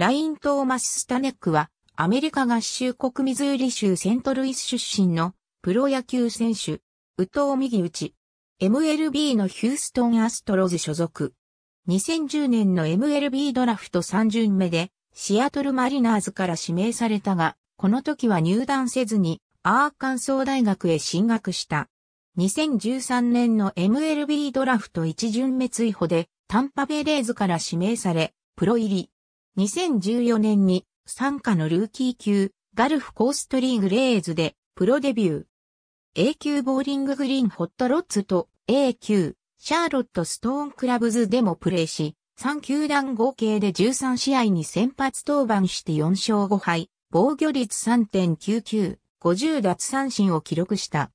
ライン・トーマス・スタネックは、アメリカ合衆国ミズーリ州セントルイス出身のプロ野球選手、宇藤右打ち、MLB のヒューストン・アストロズ所属。2010年の MLB ドラフト3巡目で、シアトル・マリナーズから指名されたが、この時は入団せずに、アーカンソー大学へ進学した。2013年の MLB ドラフト1巡目追捕で、タンパベレーズから指名され、プロ入り。2014年に参加のルーキー級ガルフコーストリーグレーズでプロデビュー。A 級ボーリンググリーンホットロッツと A 級シャーロットストーンクラブズでもプレーし、3球団合計で13試合に先発登板して4勝5敗、防御率3.99、50奪三振を記録した。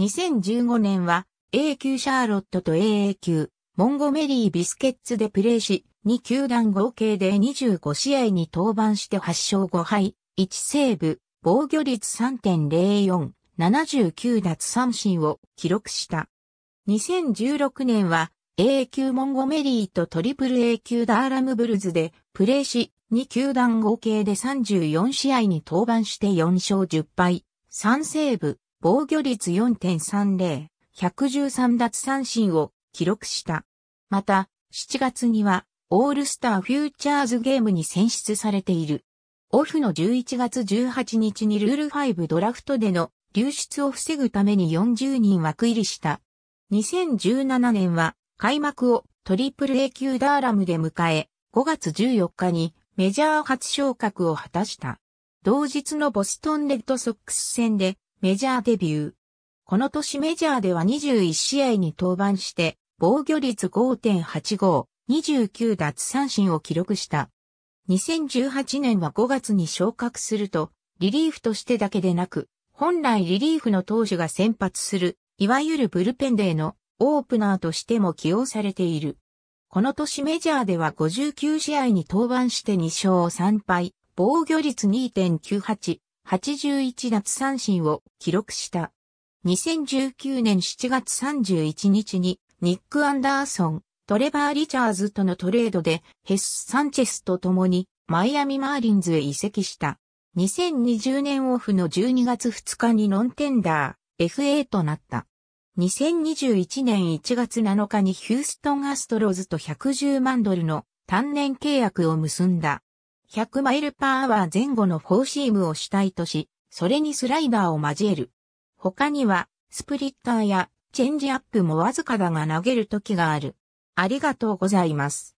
2015年は A 級シャーロットと AA 級モンゴメリービスケッツでプレーし、2球団合計で25試合に登板して8勝5敗、1セーブ、防御率3.04、79奪三振を記録した。2016年は A 級モンゴメリーとトリプル A 級ダーラムブルズでプレーし、2球団合計で34試合に登板して4勝10敗、3セーブ、防御率4.30、113奪三振を記録した。また、7月にはオールスターフューチャーズゲームに選出されている。オフの11月18日にルール5ドラフトでの流出を防ぐために40人枠入りした。2017年は開幕をトリプル A 級ダーラムで迎え、5月14日にメジャー初昇格を果たした。同日のボストンレッドソックス戦でメジャーデビュー。この年メジャーでは21試合に登板して、防御率5.85、29奪三振を記録した。2018年は5月に昇格すると、リリーフとしてだけでなく、本来リリーフの投手が先発する、いわゆるブルペンデーのオープナーとしても起用されている。この年メジャーでは59試合に登板して2勝3敗、防御率2.98、81奪三振を記録した。2019年7月31日にニック・アンダーソン、トレバー・リチャーズとのトレードで、ヘス・サンチェスと共にマイアミ・マーリンズへ移籍した。2020年オフの12月2日にノンテンダー、FA となった。2021年1月7日にヒューストン・アストロズと110万ドルの単年契約を結んだ。100マイルパーアワー前後のフォーシームを主体とし、それにスライダーを交える。他には、スプリッターやチェンジアップもわずかだが投げる時がある。ありがとうございます。